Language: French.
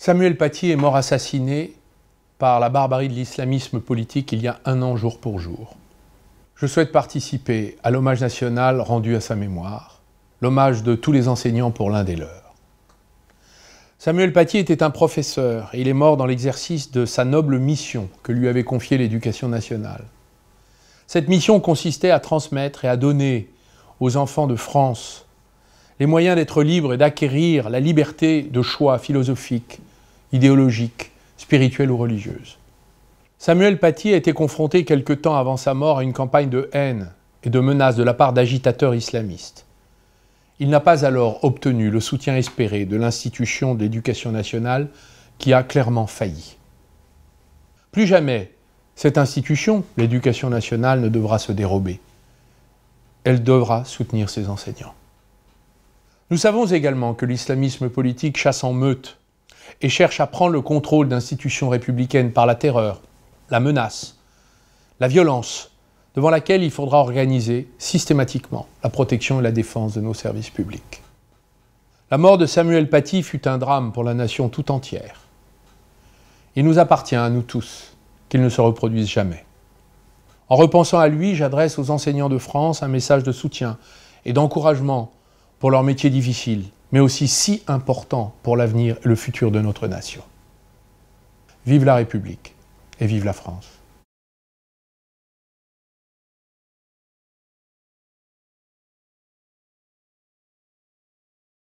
Samuel Paty est mort assassiné par la barbarie de l'islamisme politique il y a un an jour pour jour. Je souhaite participer à l'hommage national rendu à sa mémoire, l'hommage de tous les enseignants pour l'un des leurs. Samuel Paty était un professeur et il est mort dans l'exercice de sa noble mission que lui avait confiée l'éducation nationale. Cette mission consistait à transmettre et à donner aux enfants de France les moyens d'être libres et d'acquérir la liberté de choix philosophique, idéologique, spirituelle ou religieuse. Samuel Paty a été confronté quelque temps avant sa mort à une campagne de haine et de menaces de la part d'agitateurs islamistes. Il n'a pas alors obtenu le soutien espéré de l'institution d'éducation nationale qui a clairement failli. Plus jamais, cette institution, l'éducation nationale, ne devra se dérober. Elle devra soutenir ses enseignants. Nous savons également que l'islamisme politique chasse en meute et cherche à prendre le contrôle d'institutions républicaines par la terreur, la menace, la violence, devant laquelle il faudra organiser systématiquement la protection et la défense de nos services publics. La mort de Samuel Paty fut un drame pour la nation tout entière. Il nous appartient à nous tous qu'il ne se reproduise jamais. En repensant à lui, j'adresse aux enseignants de France un message de soutien et d'encouragement pour leur métier difficile mais aussi si important pour l'avenir et le futur de notre nation. Vive la République et vive la France.